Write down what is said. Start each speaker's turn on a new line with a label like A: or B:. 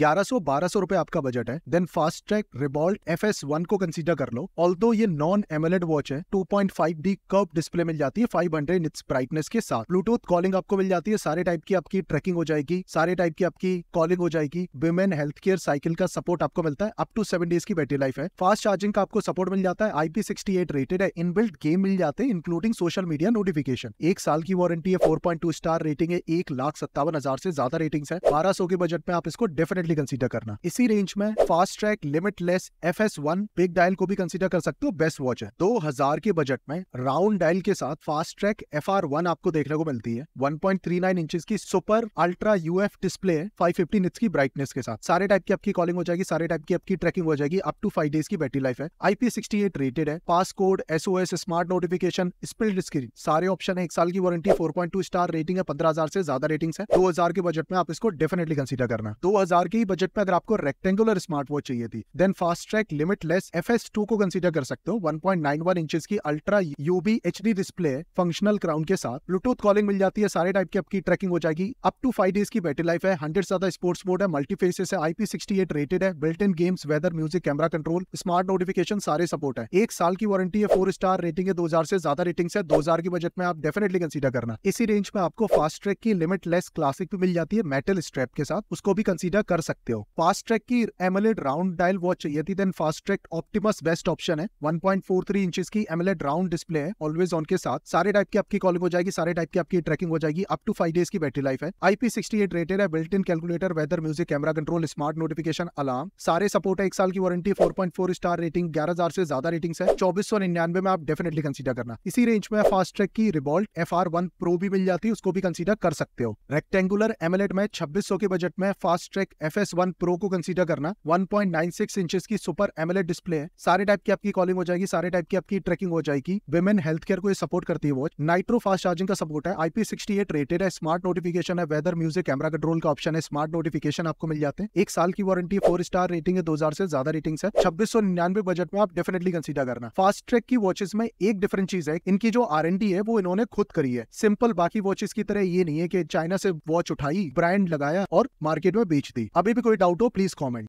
A: ग्यारह सौ बारह सौ रुपए आपका बजट है then Fastrack revolt F S one को कंसिडर कर लो ऑल दो ये नॉन एमोलेड वॉच है two point five D curve display मिल जाती है फाइव हंड्रेड इट्स ब्राइटनेस के साथ ब्लूटूथ कॉलिंग आपको मिल जाती है सारे टाइप की आपकी ट्रैकिंग हो जाएगी सारे टाइप की आपकी कॉलिंग हो जाएगी वुमेन हेल्थ केयर साइकिल का सपोर्ट आपको मिलता है अप टू सेवन डेज की बैटरी लाइफ है फास्ट चार्जिंग का आपको सपोर्ट मिल जाता है आईपी सिक्सटी एट रेटेड है इनबिल्ट गेम मिल जाते हैं इंक्लूडिंग सोशल मीडिया नोटिफिकेशन एक साल की वारंटी है four point two star rating है एक लाख सत्तावन हजार से ज्यादा रेटिंग है बारह सौ के बजट में आप इसको डेफिनेटली डेफिनेटली कंसीडर करना इसी रेंज में Fastrack limitless F S one big dial को भी कंसीडर कर सकते हो बेस्ट वॉच है दो हजार के बजट में राउंड डायल के साथ Fastrack F R one आपको देखने को मिलती है one point three nine inch की super ultra U F display five fifty nits की ब्राइटनेस के साथ सारे टाइप की आपकी कॉलिंग हो जाएगी सारे टाइप की आपकी ट्रैकिंग हो जाएगी अप टू फाइव डेज की बैटरी लाइफ है आईपी सिक्सटी एट रेटेड है passcodes smart notification split screen सारे ऑप्शन है एक साल की warranty four point two star rating है पंद्रह हजार से ज्यादा रेटिंग है दो हजार के बजट में आप इसको डेफिनेटली कंसीडर करना दो हजार के इसी बजट में अगर आपको रेक्टेंगुलर स्मार्ट वॉच चाहिए थी then Fastrack limitless F S two को कंसिडर कर सकते हो one point nine one inch की ultra UB H D display functional crown के साथ ब्लूटूथ कॉलिंग मिल जाती है सारे टाइप की आपकी ट्रैकिंग हो जाएगी अप टू फाइव डेज की बैटरी लाइफ है हंड्रेड ज्यादा स्पोर्ट्स मोड है मल्टी फेसेस है आईपी सिक्सटी एट रेटेड है built in games weather music camera control smart notification सारे सपोर्ट है एक साल की वारंटी है फोर स्टार रेटिंग है दो हजार से ज्यादा रेटिंग है दो हजार की बजट में आप डेफिनेटली कंसिडर करना इसी रेंज में आपको फास्ट ट्रैक की लिमिटलेस क्लासिक भी मिल जाती है मेटल स्ट्रैप के साथ उसको भी कंसिडर कर कर सकते हो फास्ट ट्रैक की एमलेट राउंड डायल वॉच यदि then Fastrack Optimus best option है 1.43 पॉइंट इंचेस की एमलेट राउंड डिस्प्ले है ऑलवेज ऑन के साथ सारे टाइप की आपकी कॉलिंग हो जाएगी सारे टाइप की आपकी ट्रैकिंग हो जाएगी अप टू फाइव डेज की बैटरी लाइफ है आईपी सिक्सटी एट रेटेड है built in calculator weather music camera control smart notification alarm सारे सपोर्ट है एक साल की warranty four point four star rating ग्यारह हजार से ज्यादा रेटिंग है चौबीस सौ निन्यानवे में आप डेफिनेटली कंसिडर करना इसी रेंज में फास्ट ट्रैक की revolt F R one pro भी मिल जाती है उसको भी कंसिडर कर सकते हो रेक्टेंगुलर एमलेट में छब्बीस सौ के बजट में Fastrack F S one pro को कंसिडर करना one point nine six inches की सुपर एमएलएड डिस्प्ले है सारे टाइप की आपकी कॉलिंग हो जाएगी सारे टाइप की आपकी ट्रैकिंग हो जाएगी वेमेन हेल्थ केयर को सपोर्ट करती है वॉच नाइट्रो फास्ट चार्जिंग का सपोर्ट है आईपी सिक्सटी एट रेटेड है स्मार्ट नोटिफिकेशन है वेदर म्यूजिक कैमरा कंट्रोल का ऑप्शन है स्मार्ट नोटिफिकेशन आपको मिल जाते हैं एक साल की वारंटी फोर स्टार रेटिंग है दो हजार से ज्यादा रेटिंग है छब्बीस सौ निन्यानवे बजट में आप डेफिनेटली कंसिडर करना फास्ट ट्रैक की वॉचेस में एक डिफरेंट चीज है इनकी जो आर है वो इन्होंने खुद करी है सिंपल बाकी वॉचेस की तरह ये नहीं है की चाइना से वॉच उठाई ब्रांड लगाया और मार्केट में बेच दी अभी भी कोई डाउट हो प्लीज कॉमेंट